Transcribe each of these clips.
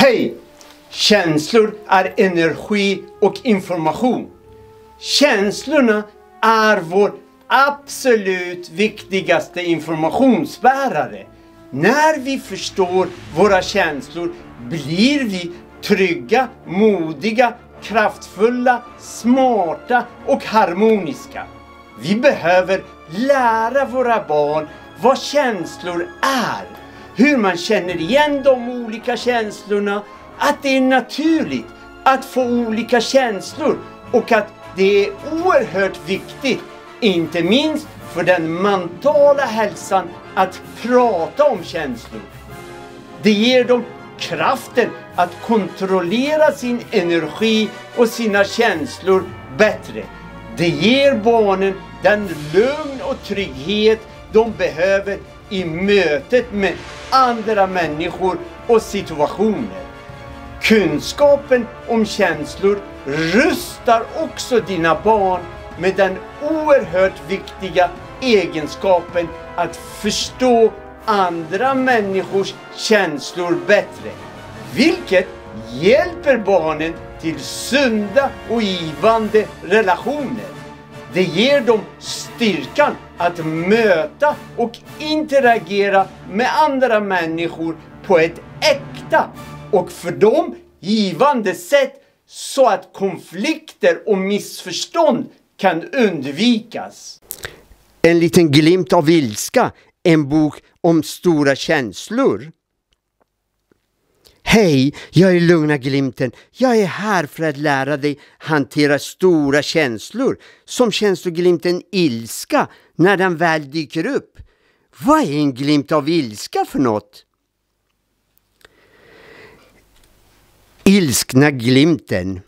Hej! Känslor är energi och information. Känslorna är vår absolut viktigaste informationsbärare. När vi förstår våra känslor blir vi trygga, modiga, kraftfulla, smarta och harmoniska. Vi behöver lära våra barn vad känslor är hur man känner igen de olika känslorna, att det är naturligt att få olika känslor och att det är oerhört viktigt, inte minst för den mentala hälsan, att prata om känslor. Det ger dem kraften att kontrollera sin energi och sina känslor bättre. Det ger barnen den lugn och trygghet de behöver i mötet med andra människor och situationer. Kunskapen om känslor rustar också dina barn med den oerhört viktiga egenskapen att förstå andra människors känslor bättre. Vilket hjälper barnen till sunda och givande relationer. Det ger dem styrkan att möta och interagera med andra människor på ett äkta och för dem givande sätt så att konflikter och missförstånd kan undvikas. En liten glimt av ilska, en bok om stora känslor. Hej, jag är Lugna Glimten. Jag är här för att lära dig hantera stora känslor, som känsloglimten ilska, när den väl dyker upp. Vad är en glimt av ilska för något? Ilskna glimten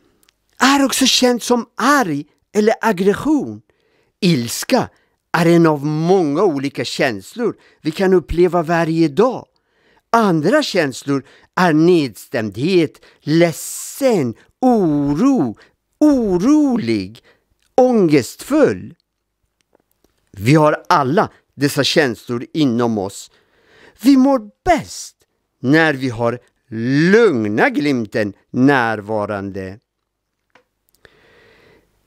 är också känd som arg eller aggression. Ilska är en av många olika känslor vi kan uppleva varje dag. Andra känslor är nedstämdhet, ledsen, oro, orolig, ångestfull. Vi har alla dessa känslor inom oss. Vi mår bäst när vi har lugna glimten närvarande.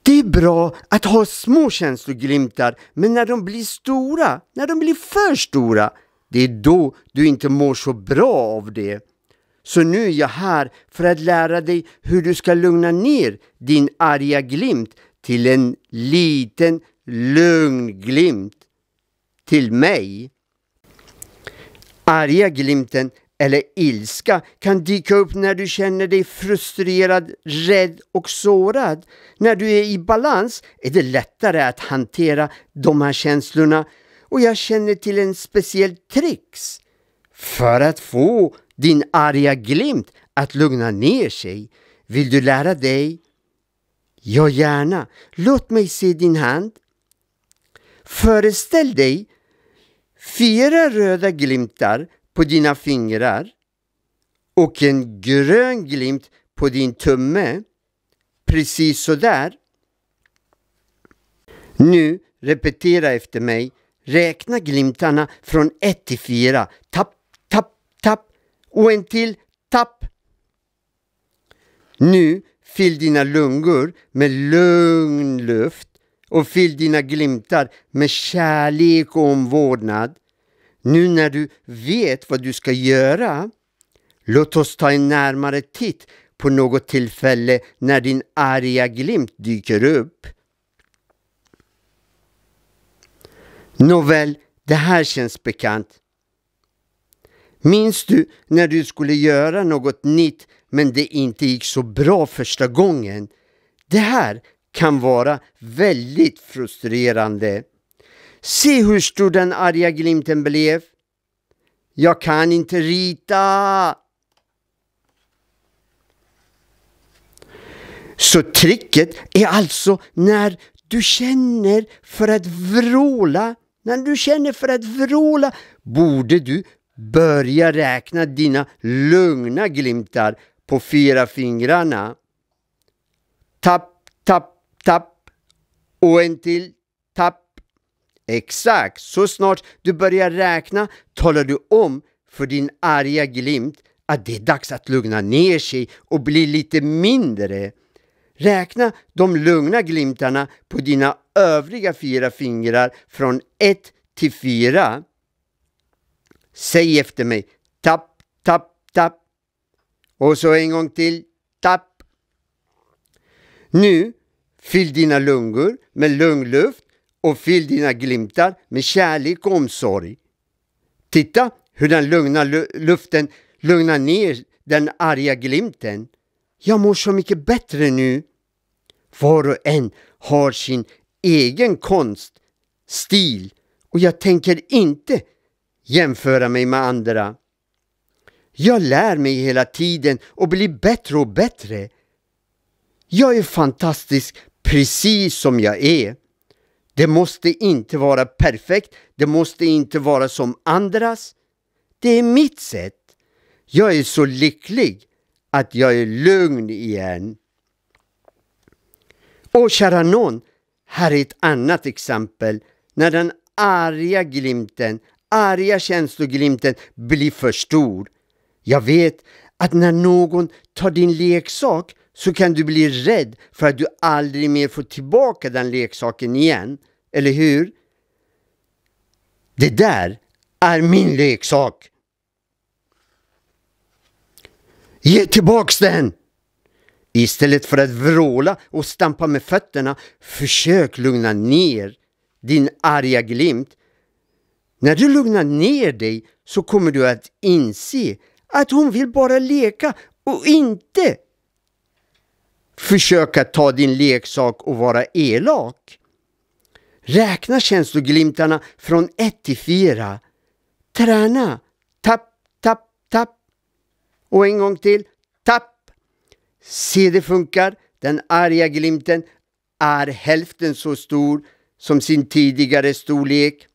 Det är bra att ha små känsloglimtar, men när de blir stora, när de blir för stora, det är då du inte mår så bra av det. Så nu är jag här för att lära dig hur du ska lugna ner din arga glimt till en liten lugn glimt. Till mig. Arga glimten eller ilska kan dyka upp när du känner dig frustrerad, rädd och sårad. När du är i balans är det lättare att hantera de här känslorna och jag känner till en speciell trix för att få din arga glimt att lugna ner sig. Vill du lära dig? Ja, gärna. Låt mig se din hand. Föreställ dig fyra röda glimtar på dina fingrar och en grön glimt på din tumme. Precis så där. Nu, repetera efter mig. Räkna glimtarna från 1 till 4. Tappa och en till tapp. Nu fyll dina lungor med lugn luft och fyll dina glimtar med kärlek och omvårdnad. Nu när du vet vad du ska göra, låt oss ta en närmare titt på något tillfälle när din arga glimt dyker upp. Nåväl, det här känns bekant. Minns du när du skulle göra något nytt men det inte gick så bra första gången? Det här kan vara väldigt frustrerande. Se hur stor den arga glimten blev. Jag kan inte rita! Så tricket är alltså när du känner för att vråla, när du känner för att vråla borde du Börja räkna dina lugna glimtar på fyra fingrarna. Tapp, tapp, tapp och en till tapp. Exakt, så snart du börjar räkna talar du om för din arga glimt att det är dags att lugna ner sig och bli lite mindre. Räkna de lugna glimtarna på dina övriga fyra fingrar från ett till fyra. Säg efter mig. Tapp, tapp, tapp. Och så en gång till. Tapp. Nu, fyll dina lungor med lungluft och fyll dina glimtar med kärlek och omsorg. Titta hur den lugna luften lugnar ner den arga glimten. Jag mår så mycket bättre nu. Var och en har sin egen konst, stil och jag tänker inte jämföra mig med andra. Jag lär mig hela tiden och blir bättre och bättre. Jag är fantastisk precis som jag är. Det måste inte vara perfekt, det måste inte vara som andras. Det är mitt sätt. Jag är så lycklig att jag är lugn igen. Och kära nån, här är ett annat exempel när den arga glimten arga känsloglimten blir för stor. Jag vet att när någon tar din leksak så kan du bli rädd för att du aldrig mer får tillbaka den leksaken igen, eller hur? Det där är min leksak! Ge tillbaks den! Istället för att vråla och stampa med fötterna, försök lugna ner din arga glimt när du lugnar ner dig så kommer du att inse att hon vill bara leka och inte försöka ta din leksak och vara elak. Räkna känsloglimtarna från ett till fyra. Träna. Tapp, tapp, tapp. Och en gång till. Tapp. Se det funkar. Den arga glimten är hälften så stor som sin tidigare storlek.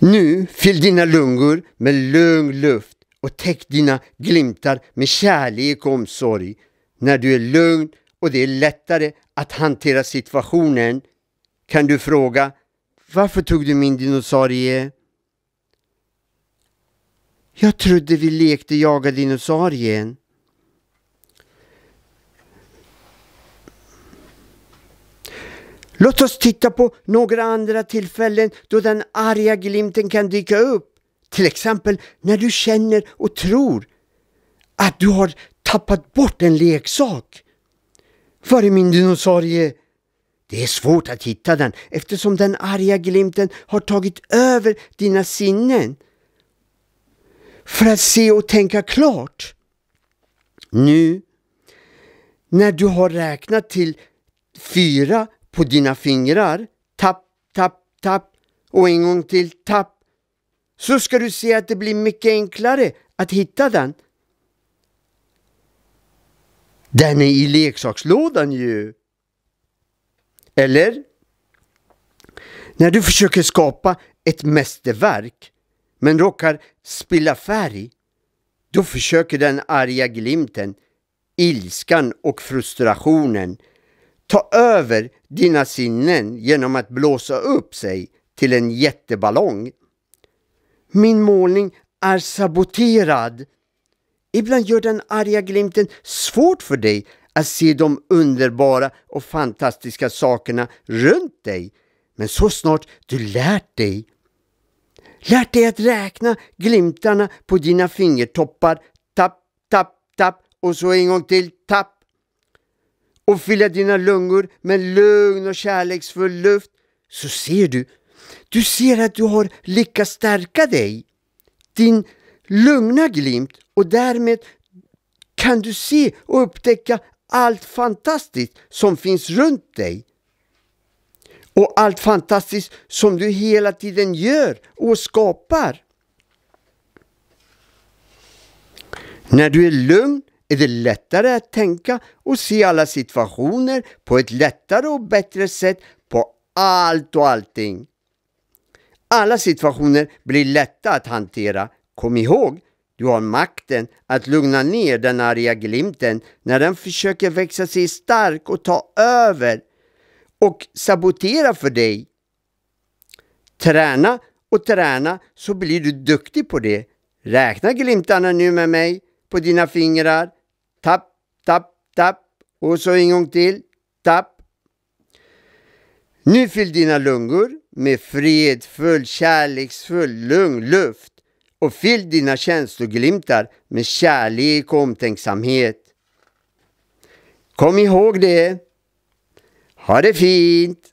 Nu fyll dina lungor med lugn luft och täck dina glimtar med kärlek och omsorg. När du är lugn och det är lättare att hantera situationen kan du fråga Varför tog du min dinosaurie? Jag trodde vi lekte jaga dinosaurien. Låt oss titta på några andra tillfällen då den arga glimten kan dyka upp. Till exempel när du känner och tror att du har tappat bort en leksak. Var är min dinosaurie? Det är svårt att hitta den eftersom den arga glimten har tagit över dina sinnen för att se och tänka klart. Nu, när du har räknat till fyra på dina fingrar. Tapp, tapp, tapp och en gång till tapp. Så ska du se att det blir mycket enklare att hitta den. Den är i leksakslådan ju. Eller? När du försöker skapa ett mästerverk men råkar spilla färg, då försöker den arga glimten, ilskan och frustrationen ta över dina sinnen genom att blåsa upp sig till en jätteballong. Min målning är saboterad. Ibland gör den arga glimten svårt för dig att se de underbara och fantastiska sakerna runt dig. Men så snart du lärt dig lärt dig att räkna glimtarna på dina fingertoppar, tapp, tapp, tapp och så en gång till, och fylla dina lungor med lugn och kärleksfull luft så ser du, du ser att du har lyckats stärka dig. Din lugna glimt och därmed kan du se och upptäcka allt fantastiskt som finns runt dig. Och allt fantastiskt som du hela tiden gör och skapar. När du är lugn är det lättare att tänka och se alla situationer på ett lättare och bättre sätt på allt och allting. Alla situationer blir lätta att hantera. Kom ihåg, du har makten att lugna ner den arga glimten när den försöker växa sig stark och ta över och sabotera för dig. Träna och träna så blir du duktig på det. Räkna glimtarna nu med mig på dina fingrar Tapp, tapp, tapp och så en gång till. Tapp. Nu fyll dina lungor med fredfull, kärleksfull, lugn luft och fyll dina känsloglimtar med kärlek och omtänksamhet. Kom ihåg det. Ha det fint!